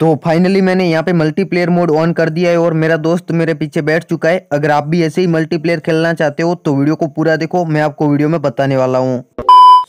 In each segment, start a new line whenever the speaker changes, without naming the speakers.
तो फाइनली मैंने यहाँ पे मल्टीप्लेयर मोड ऑन कर दिया है और मेरा दोस्त मेरे पीछे बैठ चुका है अगर आप भी ऐसे ही मल्टीप्लेयर खेलना चाहते हो तो वीडियो को पूरा देखो मैं आपको वीडियो में बताने वाला हूँ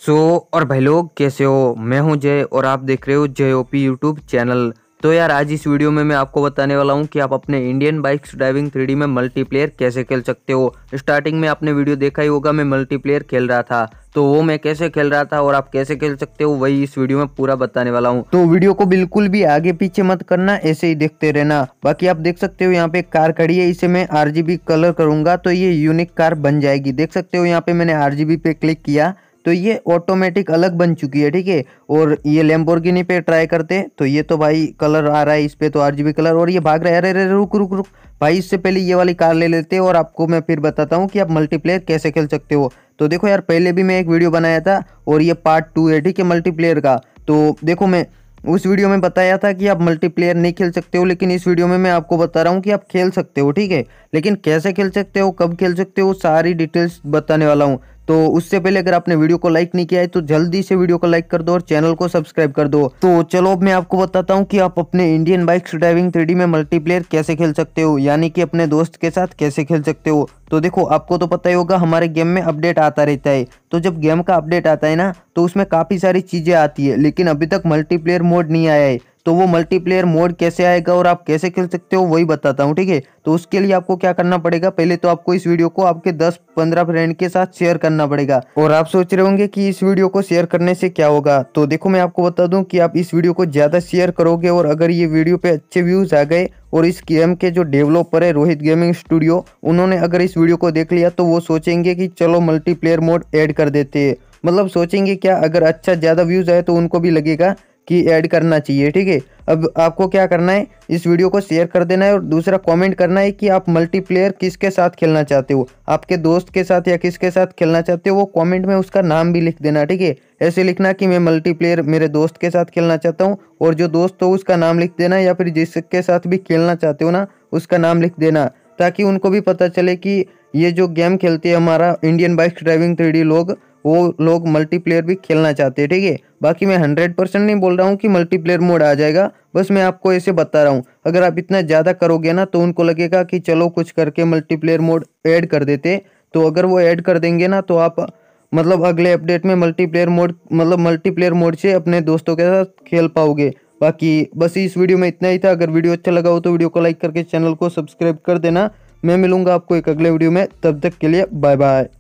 सो so, और भाई लोग कैसे हो मैं हूँ जय और आप देख रहे हो जय ओपी यूट्यूब चैनल तो यार आज इस वीडियो में मैं आपको बताने वाला हूँ कि आप अपने इंडियन बाइक्स ड्राइविंग थ्री में मल्टीप्लेयर कैसे खेल सकते हो स्टार्टिंग में आपने वीडियो देखा ही होगा मैं मल्टीप्लेयर खेल रहा था तो वो मैं कैसे खेल रहा था और आप कैसे खेल सकते हो वही इस वीडियो में पूरा बताने वाला हूँ
तो वीडियो को बिल्कुल भी आगे पीछे मत करना ऐसे ही देखते रहना बाकी आप देख सकते हो यहाँ पे कार खड़ी है इसे मैं आरजीबी कलर करूंगा तो ये यूनिक कार बन जाएगी देख सकते हो यहाँ पे मैंने आरजीबी पे क्लिक किया तो ये ऑटोमेटिक अलग बन चुकी है ठीक है और ये लेम्बोर्गिनी पे ट्राई करते तो ये तो भाई कलर आ रहा है इस पर तो आरजीबी कलर और ये भाग रहा है अरे अरे रुक रुक रुक भाई इससे पहले ये वाली कार ले लेते और आपको मैं फिर बताता हूँ कि आप मल्टीप्लेयर कैसे खेल सकते हो तो देखो यार पहले भी मैं एक वीडियो बनाया था और ये पार्ट टू है ठीक है मल्टीप्लेयर का तो देखो मैं उस वीडियो में बताया था कि आप मल्टीप्लेयर नहीं खेल सकते हो लेकिन इस वीडियो में मैं आपको बता रहा हूँ कि आप खेल सकते हो ठीक है लेकिन कैसे खेल सकते हो कब खेल सकते हो सारी डिटेल्स बताने वाला हूँ तो उससे पहले अगर आपने वीडियो को लाइक नहीं किया है तो जल्दी से वीडियो को लाइक कर दो और चैनल को सब्सक्राइब कर दो तो चलो मैं आपको बताता हूँ कि आप अपने इंडियन बाइक्स ड्राइविंग थ्री में मल्टीप्लेयर कैसे खेल सकते हो यानी कि अपने दोस्त के साथ कैसे खेल सकते हो तो देखो आपको तो पता ही होगा हमारे गेम में अपडेट आता रहता है तो जब गेम का अपडेट आता है ना तो उसमें काफ़ी सारी चीज़ें आती है लेकिन अभी तक मल्टीप्लेयर मोड नहीं आया है तो वो मल्टीप्लेयर मोड कैसे आएगा और आप कैसे खेल सकते हो वही बताता हूँ ठीक है तो उसके लिए आपको क्या करना पड़ेगा पहले तो आपको इस वीडियो को आपके 10-15 फ्रेंड के साथ शेयर करना पड़ेगा और आप सोच रहे होंगे कि इस वीडियो को शेयर करने से क्या होगा तो देखो मैं आपको बता दूं कि आप इस वीडियो को ज़्यादा शेयर करोगे और अगर ये वीडियो पे अच्छे व्यूज़ आ गए और इस गेम के जो डेवलपर है रोहित गेमिंग स्टूडियो उन्होंने अगर इस वीडियो को देख लिया तो वो सोचेंगे की चलो मल्टीप्लेयर मोड एड कर देते है मतलब सोचेंगे क्या अगर अच्छा ज़्यादा व्यूज़ आए तो उनको भी लगेगा कि ऐड करना चाहिए ठीक है अब आपको क्या करना है इस वीडियो को शेयर कर देना है और दूसरा कमेंट करना है कि आप मल्टीप्लेयर किसके साथ खेलना चाहते हो आपके दोस्त के साथ या किसके साथ खेलना चाहते हो वो कमेंट में उसका नाम भी लिख देना ठीक है ऐसे लिखना कि मैं मल्टीप्लेयर मेरे दोस्त के साथ खेलना चाहता हूँ और जो दोस्त हो उसका नाम लिख देना या फिर जिसके साथ भी खेलना चाहते हो ना उसका नाम लिख देना ताकि उनको भी पता चले कि ये जो गेम खेलते हैं हमारा इंडियन बाइक ड्राइविंग थ्री लोग वो लोग मल्टीप्लेयर भी खेलना चाहते हैं ठीक है बाकी मैं हंड्रेड परसेंट नहीं बोल रहा हूँ कि मल्टीप्लेयर मोड आ जाएगा बस मैं आपको ऐसे बता रहा हूँ अगर आप इतना ज़्यादा करोगे ना तो उनको लगेगा कि चलो कुछ करके मल्टीप्लेयर मोड ऐड कर देते तो अगर वो ऐड कर देंगे ना तो आप मतलब अगले अपडेट में मल्टीप्लेयर मोड मतलब मल्टीप्लेयर मोड से अपने दोस्तों के साथ खेल पाओगे बाकी बस इस वीडियो में इतना ही था अगर वीडियो अच्छा लगा हो तो वीडियो को लाइक करके चैनल को सब्सक्राइब कर देना मैं मिलूंगा आपको एक अगले वीडियो में तब तक के लिए बाय बाय